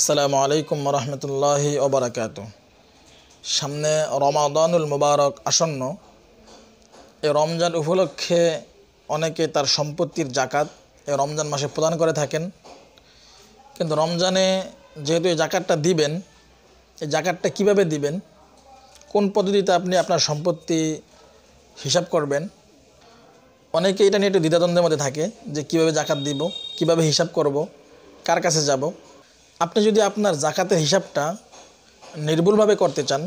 আসসালামু আলাইকুম রহমতুল্লাহ ওবরাকাত সামনে রমাদানুল মুবারক আসন্ন এ রমজান উপলক্ষে অনেকে তার সম্পত্তির জাকাত এ রমজান মাসে প্রদান করে থাকেন কিন্তু রমজানে যেহেতু এই জাকাতটা দিবেন এই জাকাতটা কিভাবে দিবেন কোন পদ্ধতিতে আপনি আপনার সম্পত্তি হিসাব করবেন অনেকে এটা নিয়ে একটু দ্বিধাদ্বন্দ্বের মধ্যে থাকে যে কিভাবে জাকাত দিব কিভাবে হিসাব করব কার কাছে যাব আপনি যদি আপনার জাকাতের হিসাবটা নির্ভুলভাবে করতে চান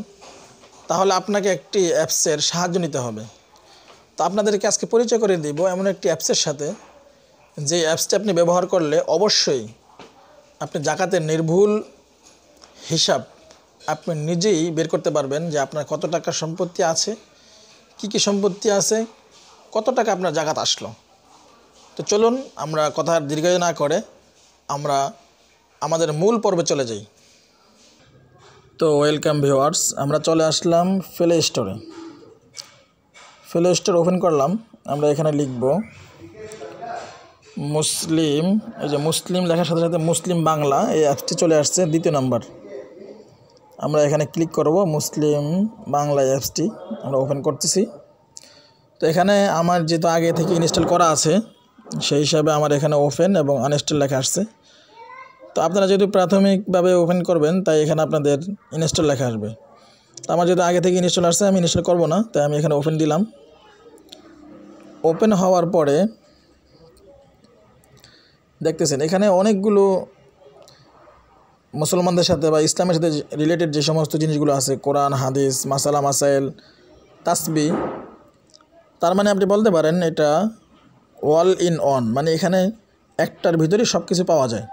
তাহলে আপনাকে একটি অ্যাপসের সাহায্য নিতে হবে তো আপনাদেরকে আজকে পরিচয় করে দিব এমন একটি অ্যাপসের সাথে যে অ্যাপসটি আপনি ব্যবহার করলে অবশ্যই আপনি জাকাতের নির্ভুল হিসাব আপনি নিজেই বের করতে পারবেন যে আপনার কত টাকা সম্পত্তি আছে কি কি সম্পত্তি আছে কত টাকা আপনার জাকাত আসলো তো চলুন আমরা কথা দীর্ঘায় না করে আমরা আমাদের মূল পর্বে চলে যাই তো ওয়েলকাম ভিওয়ার্স আমরা চলে আসলাম প্লে স্টোরে প্লে স্টোর ওপেন করলাম আমরা এখানে লিখব মুসলিম এই যে মুসলিম লেখার সাথে সাথে মুসলিম বাংলা এই অ্যাপসটি চলে আসছে দ্বিতীয় নাম্বার আমরা এখানে ক্লিক করব মুসলিম বাংলা অ্যাপসটি আমরা ওপেন করতেছি তো এখানে আমার যেহেতু আগে থেকে ইনস্টল করা আছে সেই হিসাবে আমার এখানে ওপেন এবং আনইনস্টল লেখা আসছে তো আপনারা যেহেতু প্রাথমিকভাবে ওপেন করবেন তাই এখানে আপনাদের ইনস্টল লেখা আসবে তো আমার যেহেতু আগে থেকে ইনস্টল আসছে আমি ইনস্টল করব না তাই আমি এখানে ওপেন দিলাম ওপেন হওয়ার পরে দেখতেছেন এখানে অনেকগুলো মুসলমানদের সাথে বা ইসলামের সাথে রিলেটেড যে সমস্ত জিনিসগুলো আছে কোরআন হাদিস মাসালা মাসাইল তাসবি তার মানে আপনি বলতে পারেন এটা ওয়াল ইন অন মানে এখানে একটার ভিতরেই সব কিছু পাওয়া যায়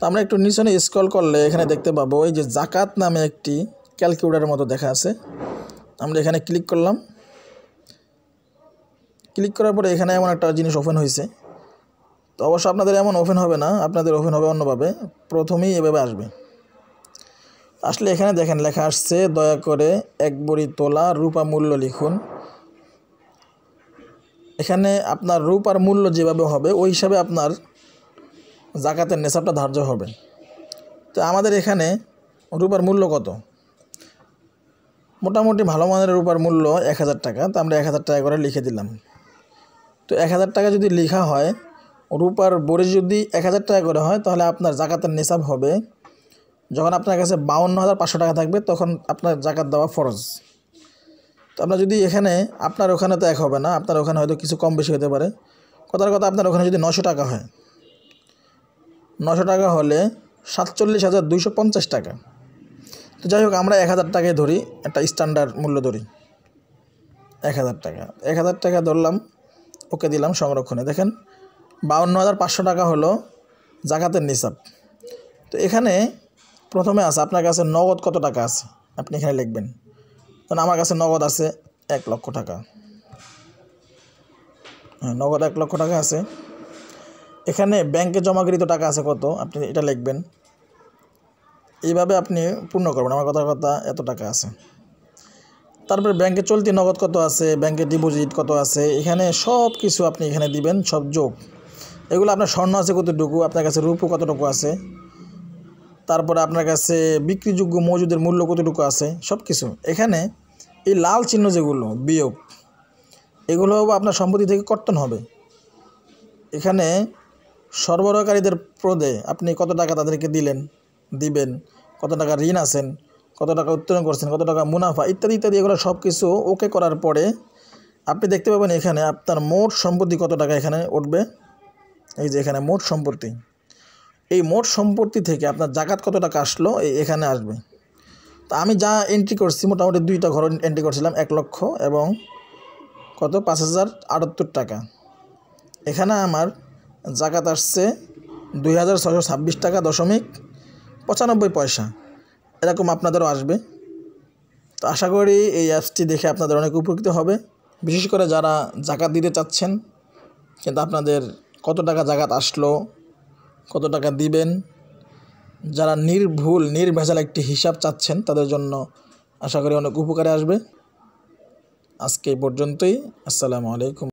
তো আমরা একটু নিচনে স্ক্রল করলে এখানে দেখতে পাবো এই যে জাকাত নামে একটি ক্যালকুলেটারের মতো দেখা আছে আমরা এখানে ক্লিক করলাম ক্লিক করার পরে এখানে এমন একটা জিনিস ওপেন হয়েছে তো অবশ্য আপনাদের এমন ওপেন হবে না আপনাদের ওপেন হবে অন্যভাবে প্রথমেই এভাবে আসবে আসলে এখানে দেখেন লেখা আসছে দয়া করে এক বড়ি তোলা রূপা মূল্য লিখুন এখানে আপনার রূপ আর মূল্য যেভাবে হবে ওই হিসাবে আপনার জাকাতের নেশাবটা ধার্য হবে তো আমাদের এখানে রূপার মূল্য কত মোটামুটি ভালো মানের রূপার মূল্য এক হাজার টাকা তো আমরা এক হাজার টাকা করে লিখে দিলাম তো এক হাজার টাকা যদি লেখা হয় রূপার বড়ি যদি এক হাজার টাকা করে হয় তাহলে আপনার জাকাতের নেশাব হবে যখন আপনার কাছে বাউন্ন হাজার পাঁচশো টাকা থাকবে তখন আপনার জাকাত দেওয়া ফরজ তো আপনার যদি এখানে আপনার ওখানে তো এক হবে না আপনার ওখানে হয়তো কিছু কম বেশি হতে পারে কথার কথা আপনার ওখানে যদি নশো টাকা হয় নশো টাকা হলে সাতচল্লিশ হাজার দুইশো পঞ্চাশ টাকা তো যাই হোক আমরা এক হাজার টাকায় ধরি একটা স্ট্যান্ডার্ড মূল্য ধরি এক হাজার টাকা এক হাজার টাকা ধরলাম ওকে দিলাম সংরক্ষণে দেখেন বাউন্ন হাজার পাঁচশো টাকা হলো জাকাতের নিসাব তো এখানে প্রথমে আছে আপনার কাছে নগদ কত টাকা আছে আপনি এখানে লিখবেন কারণ আমার কাছে নগদ আছে এক লক্ষ টাকা হ্যাঁ নগদ এক লক্ষ টাকা আছে এখানে ব্যাংকে জমাকৃত টাকা আছে কত আপনি এটা লিখবেন এইভাবে আপনি পূর্ণ করবেন আমার কথার কথা এত টাকা আছে তারপরে ব্যাংকে চলতি নগদ কত আছে ব্যাংকে ডিপোজিট কত আছে এখানে সব কিছু আপনি এখানে দিবেন সব যোগ এগুলো আপনার স্বর্ণ আছে কতটুকু আপনার কাছে রূপও কতটুকু আছে তারপরে আপনার কাছে বিক্রিযোগ্য মজুদের মূল্য কতটুকু আছে সব কিছু এখানে এই লাল চিহ্ন যেগুলো বিয়োগ এগুলো আপনার সম্পত্তি থেকে কর্তন হবে এখানে সরবরাহকারীদের প্রদে আপনি কত টাকা তাদেরকে দিলেন দিবেন কত টাকা ঋণ আছেন কত টাকা উত্তোলন করছেন কত টাকা মুনাফা ইত্যাদি ইত্যাদি এগুলো সব কিছু ওকে করার পরে আপনি দেখতে পাবেন এখানে আপনার মোট সম্পত্তি কত টাকা এখানে উঠবে এই যে এখানে মোট সম্পত্তি এই মোট সম্পত্তি থেকে আপনার জাকাত কত টাকা আসলো এই এখানে আসবে তো আমি যা এন্ট্রি করছি মোটামুটি দুইটা ঘর এন্ট্রি করছিলাম এক লক্ষ এবং কত পাঁচ হাজার টাকা এখানে আমার জাকাত আসছে দুই হাজার ছশো ছাব্বিশ টাকা দশমিক পঁচানব্বই পয়সা এরকম আপনাদেরও আসবে তো আশা করি এই অ্যাপসটি দেখে আপনাদের অনেক উপকৃত হবে বিশেষ করে যারা জাকাত দিতে চাচ্ছেন কিন্তু আপনাদের কত টাকা জাকাত আসলো কত টাকা দিবেন যারা নির্ভুল নির্ভেজাল একটি হিসাব চাচ্ছেন তাদের জন্য আশা করি অনেক উপকারে আসবে আজকে এই পর্যন্তই আসসালামু আলাইকুম